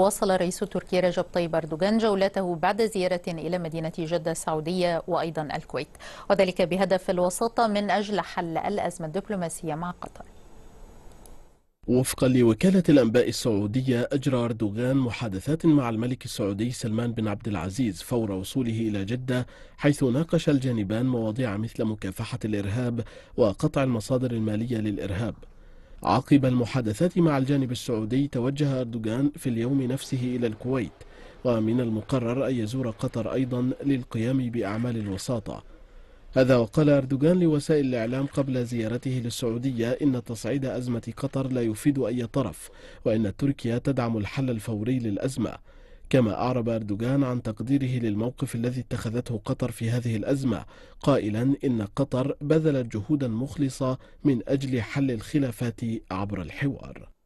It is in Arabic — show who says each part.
Speaker 1: واصل رئيس تركيا رجب طيب أردوغان جولته بعد زيارة إلى مدينة جدة السعودية وأيضا الكويت وذلك بهدف الوساطة من أجل حل الأزمة الدبلوماسية مع قطر
Speaker 2: وفقا لوكالة الأنباء السعودية أجرى أردوغان محادثات مع الملك السعودي سلمان بن عبد العزيز فور وصوله إلى جدة حيث ناقش الجانبان مواضيع مثل مكافحة الإرهاب وقطع المصادر المالية للإرهاب عقب المحادثات مع الجانب السعودي توجه أردوغان في اليوم نفسه إلى الكويت ومن المقرر أن يزور قطر أيضا للقيام بأعمال الوساطة هذا وقال أردوغان لوسائل الإعلام قبل زيارته للسعودية إن تصعيد أزمة قطر لا يفيد أي طرف وإن تركيا تدعم الحل الفوري للأزمة كما أعرب أردوغان عن تقديره للموقف الذي اتخذته قطر في هذه الأزمة قائلا إن قطر بذلت جهودا مخلصة من أجل حل الخلافات عبر الحوار